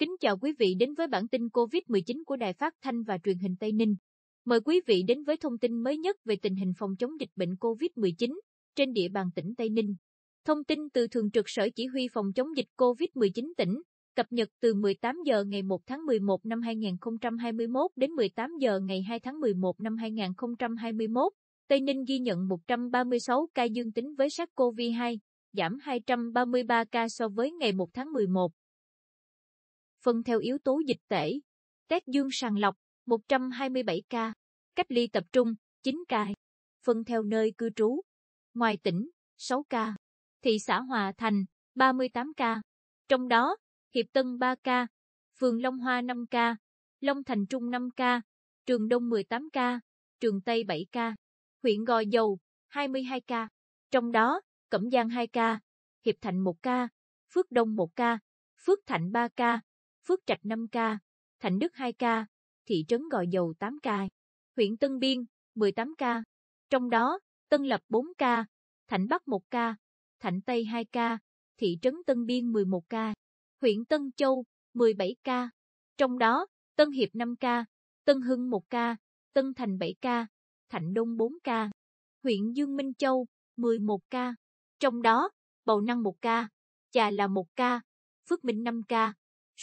Kính chào quý vị đến với bản tin COVID-19 của Đài Phát Thanh và Truyền hình Tây Ninh. Mời quý vị đến với thông tin mới nhất về tình hình phòng chống dịch bệnh COVID-19 trên địa bàn tỉnh Tây Ninh. Thông tin từ Thường trực Sở Chỉ huy Phòng chống dịch COVID-19 tỉnh, cập nhật từ 18 giờ ngày 1 tháng 11 năm 2021 đến 18 giờ ngày 2 tháng 11 năm 2021, Tây Ninh ghi nhận 136 ca dương tính với SARS-CoV-2, giảm 233 ca so với ngày 1 tháng 11 phân theo yếu tố dịch tễ. Test dương sàng lọc, 127 ca. Cách ly tập trung, 9 ca. Phân theo nơi cư trú. Ngoài tỉnh, 6 ca. Thị xã Hòa Thành, 38 ca. Trong đó, Hiệp Tân 3 ca. Phường Long Hoa 5 ca. Long Thành Trung 5 ca. Trường Đông 18 ca. Trường Tây 7 ca. Huyện Gò Dầu, 22 ca. Trong đó, Cẩm Giang 2 ca. Hiệp Thạnh 1 ca. Phước Đông 1 ca. Phước Thạnh 3 ca. Phước Trạch 5 ca, Thạnh Đức 2 ca, thị trấn Gò Dầu 8 ca, huyện Tân Biên 18 ca. Trong đó, Tân Lập 4 ca, Thạnh Bắc 1 ca, Thạnh Tây 2 ca, thị trấn Tân Biên 11 ca, huyện Tân Châu 17 ca. Trong đó, Tân Hiệp 5 ca, Tân Hưng 1 ca, Tân Thành 7 ca, Thạnh Đông 4 ca, huyện Dương Minh Châu 11 ca. Trong đó, Bầu Năng 1 ca, Chà là 1 ca, Phước Minh 5 ca,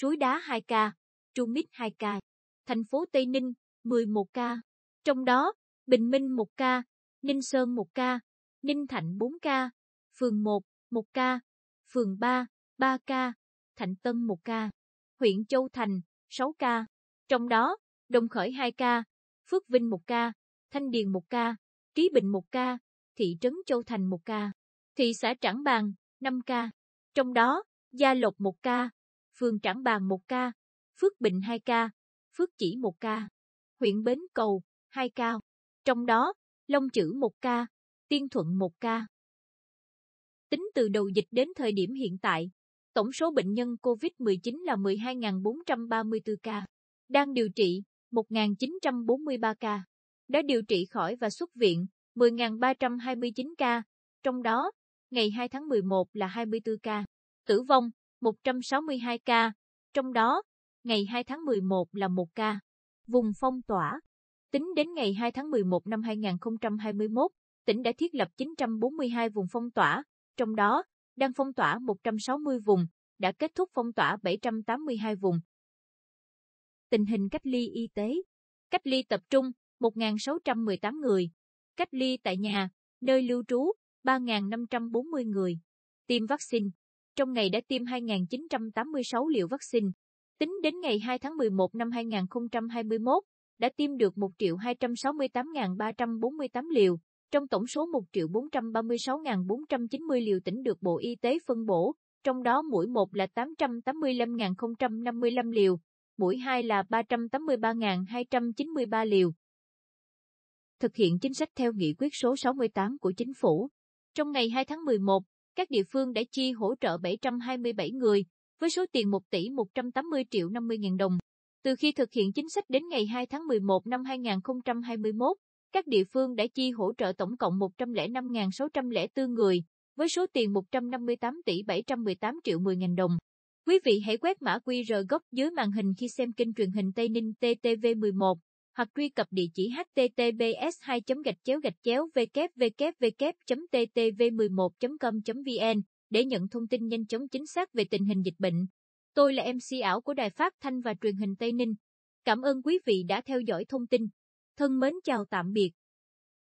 Suối Đá 2 ca, Trung Mít 2 ca, thành phố Tây Ninh 11 ca, trong đó Bình Minh 1 ca, Ninh Sơn 1 ca, Ninh Thạnh 4 ca, phường 1 1 ca, phường 3 3 ca, Thạnh Tân 1 ca, huyện Châu Thành 6 ca, trong đó Đồng Khởi 2 ca, Phước Vinh 1 ca, Thanh Điền 1 ca, Trí Bình 1 ca, thị trấn Châu Thành 1 ca, thị xã Trảng Bàng 5 ca, trong đó Gia Lộc 1 ca, phường Trảng Bàng 1 ca, Phước Bình 2 ca, Phước Chỉ 1 ca, huyện Bến Cầu 2 ca, trong đó Long Chữ 1 ca, Tiên Thuận 1 ca. Tính từ đầu dịch đến thời điểm hiện tại, tổng số bệnh nhân COVID-19 là 12.434 ca, đang điều trị 1.943 ca, đã điều trị khỏi và xuất viện 10.329 ca, trong đó ngày 2 tháng 11 là 24 ca, tử vong 162 ca, trong đó, ngày 2 tháng 11 là 1 ca. Vùng phong tỏa. Tính đến ngày 2 tháng 11 năm 2021, tỉnh đã thiết lập 942 vùng phong tỏa, trong đó, đang phong tỏa 160 vùng, đã kết thúc phong tỏa 782 vùng. Tình hình cách ly y tế Cách ly tập trung 1.618 người, cách ly tại nhà, nơi lưu trú 3.540 người, tiêm vaccine trong ngày đã tiêm 2.986 liều vaccine. Tính đến ngày 2 tháng 11 năm 2021, đã tiêm được 1.268.348 liều, trong tổng số 1.436.490 liều tỉnh được Bộ Y tế phân bổ, trong đó mũi 1 là 885.055 liều, mũi 2 là 383.293 liều. Thực hiện chính sách theo nghị quyết số 68 của Chính phủ. Trong ngày 2 tháng 11, các địa phương đã chi hỗ trợ 727 người, với số tiền 1 tỷ 180 triệu 50 ngàn đồng. Từ khi thực hiện chính sách đến ngày 2 tháng 11 năm 2021, các địa phương đã chi hỗ trợ tổng cộng 105.604 người, với số tiền 158 tỷ 718 triệu 10 ngàn đồng. Quý vị hãy quét mã QR góc dưới màn hình khi xem kênh truyền hình Tây Ninh TTV11 hoặc truy cập địa chỉ https 2 gạch chéo gạch chéo www ttv 11 com vn để nhận thông tin nhanh chóng chính xác về tình hình dịch bệnh. Tôi là MC ảo của Đài Phát Thanh và Truyền hình Tây Ninh. Cảm ơn quý vị đã theo dõi thông tin. Thân mến chào tạm biệt.